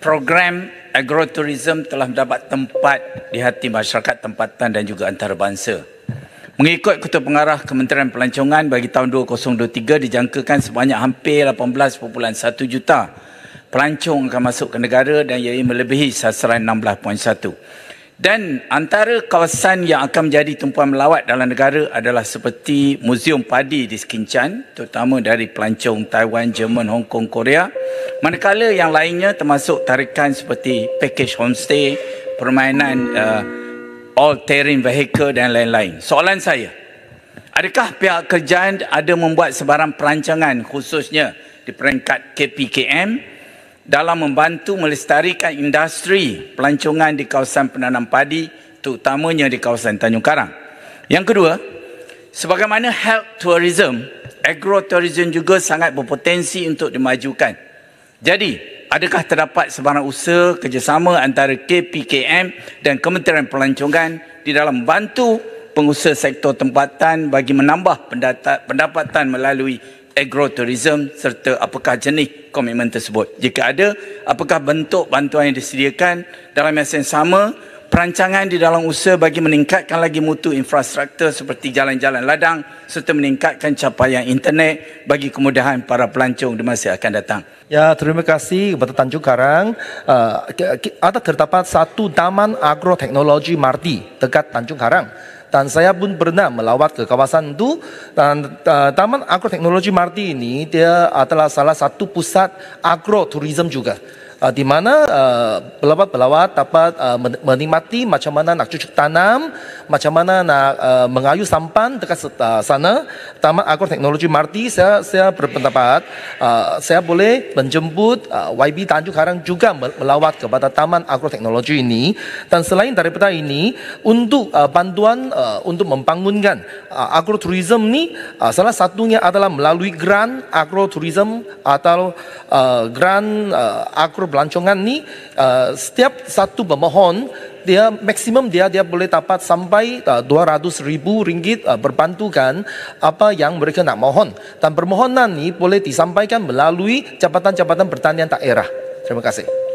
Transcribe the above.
program agrotourism telah mendapat tempat di hati masyarakat tempatan dan juga antarabangsa. Mengikut Ketua Pengarah Kementerian Pelancongan bagi tahun 2023 dijangkakan sebanyak hampir 18.1 juta pelancong akan masuk ke negara dan ia melebihi sasaran 16.1. Dan antara kawasan yang akan menjadi tumpuan melawat dalam negara adalah seperti Museum Padi di Skinchan, terutama dari pelancong Taiwan, Jerman, Hong Kong, Korea. Manakala yang lainnya termasuk tarikan seperti package homestay, permainan uh, all terrain vehicle dan lain-lain. Soalan saya, adakah pihak kerjaan ada membuat sebarang perancangan khususnya di peringkat KPKM? dalam membantu melestarikan industri pelancongan di kawasan penanam padi terutamanya di kawasan Tanjung Karang. Yang kedua, sebagaimana health tourism, agro tourism juga sangat berpotensi untuk dimajukan. Jadi, adakah terdapat sebarang usaha kerjasama antara KPKM dan Kementerian Pelancongan di dalam bantu pengusaha sektor tempatan bagi menambah pendapatan melalui agrotourism serta apakah jenis komitmen tersebut. Jika ada, apakah bentuk bantuan yang disediakan dalam masa yang sama, perancangan di dalam usaha bagi meningkatkan lagi mutu infrastruktur seperti jalan-jalan ladang serta meningkatkan capaian internet bagi kemudahan para pelancong di masa akan datang. Ya, terima kasih kepada Tanjung Karang. Uh, ada terdapat satu taman agroteknologi Mardi dekat Tanjung Karang dan saya pun pernah melawat ke kawasan itu dan uh, Taman Agro Teknologi Marti ini dia adalah salah satu pusat agro tourism juga uh, di mana uh, ah, pelawat-pelawat dapat uh, menikmati macam mana nak cucuk tanam, macam mana nak uh, mengayuh sampan dekat uh, sana. Taman Agro Teknologi Marti saya saya berpendapat uh, saya boleh menjemput uh, YB Tanjung Karang juga melawat kepada Taman Agro Teknologi ini. Dan selain daripada ini, untuk uh, bantuan uh, untuk membangunkan uh, tourism ni uh, salah satunya adalah melalui grant Tourism atau uh, grant uh, agro pelancongan ni uh, setiap satu pemohon dia maksimum dia dia boleh dapat sampai uh, dua ratus ribu ringgit uh, berbantukan apa yang mereka nak mohon dan permohonan ni boleh disampaikan melalui jabatan-jabatan pertanian daerah. Terima kasih.